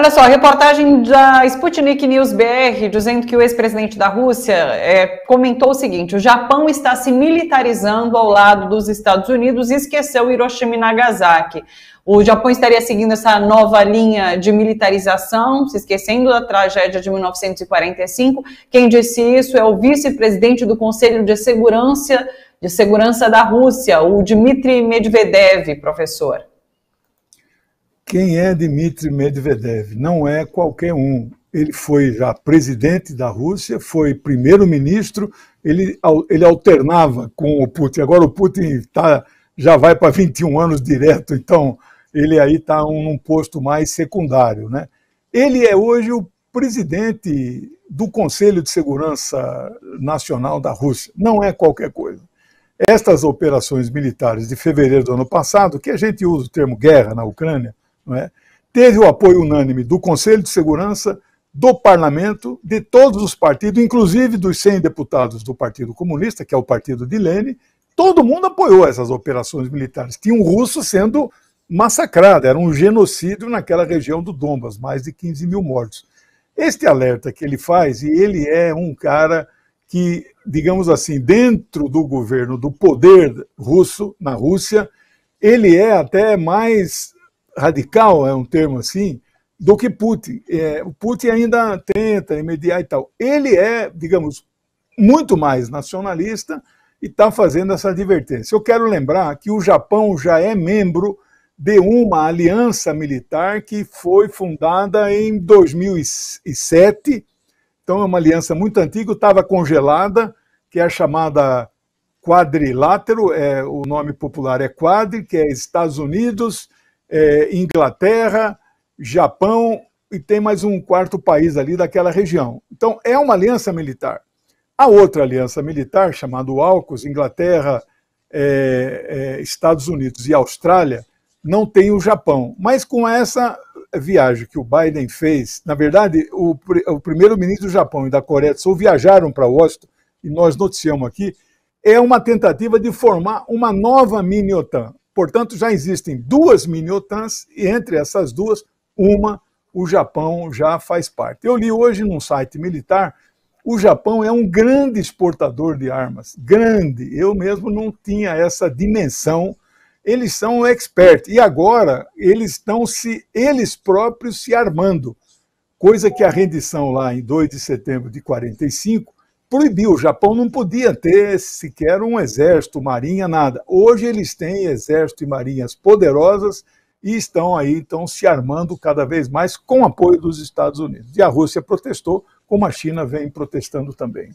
Olha só, reportagem da Sputnik News BR dizendo que o ex-presidente da Rússia é, comentou o seguinte: o Japão está se militarizando ao lado dos Estados Unidos e esqueceu Hiroshima e Nagasaki. O Japão estaria seguindo essa nova linha de militarização, se esquecendo da tragédia de 1945. Quem disse isso é o vice-presidente do Conselho de Segurança, de Segurança da Rússia, o Dmitry Medvedev, professor. Quem é Dmitry Medvedev? Não é qualquer um. Ele foi já presidente da Rússia, foi primeiro-ministro, ele, ele alternava com o Putin. Agora o Putin tá, já vai para 21 anos direto, então ele aí está num um posto mais secundário. Né? Ele é hoje o presidente do Conselho de Segurança Nacional da Rússia. Não é qualquer coisa. Estas operações militares de fevereiro do ano passado, que a gente usa o termo guerra na Ucrânia, é? teve o apoio unânime do Conselho de Segurança, do Parlamento, de todos os partidos, inclusive dos 100 deputados do Partido Comunista, que é o partido de Lênin, todo mundo apoiou essas operações militares. Tinha um russo sendo massacrado, era um genocídio naquela região do Dombas, mais de 15 mil mortos. Este alerta que ele faz, e ele é um cara que, digamos assim, dentro do governo, do poder russo na Rússia, ele é até mais radical, é um termo assim, do que Putin. É, o Putin ainda tenta mediar e tal. Ele é, digamos, muito mais nacionalista e está fazendo essa advertência. Eu quero lembrar que o Japão já é membro de uma aliança militar que foi fundada em 2007. Então, é uma aliança muito antiga, estava congelada, que é a chamada quadrilátero, é, o nome popular é quadri, que é Estados Unidos, é, Inglaterra, Japão e tem mais um quarto país ali daquela região. Então, é uma aliança militar. A outra aliança militar, chamada AUKUS, Inglaterra, é, é, Estados Unidos e Austrália, não tem o Japão. Mas com essa viagem que o Biden fez, na verdade, o, o primeiro-ministro do Japão e da Coreia do Sul viajaram para Washington, e nós noticiamos aqui, é uma tentativa de formar uma nova mini-OTAN. Portanto, já existem duas mini-OTANs e entre essas duas, uma o Japão já faz parte. Eu li hoje num site militar, o Japão é um grande exportador de armas, grande. Eu mesmo não tinha essa dimensão. Eles são um expert e agora eles estão se eles próprios se armando. Coisa que a rendição lá em 2 de setembro de 45 proibiu. O Japão não podia ter sequer um exército, marinha, nada. Hoje eles têm exército e marinhas poderosas e estão aí, então, se armando cada vez mais com apoio dos Estados Unidos. E a Rússia protestou, como a China vem protestando também.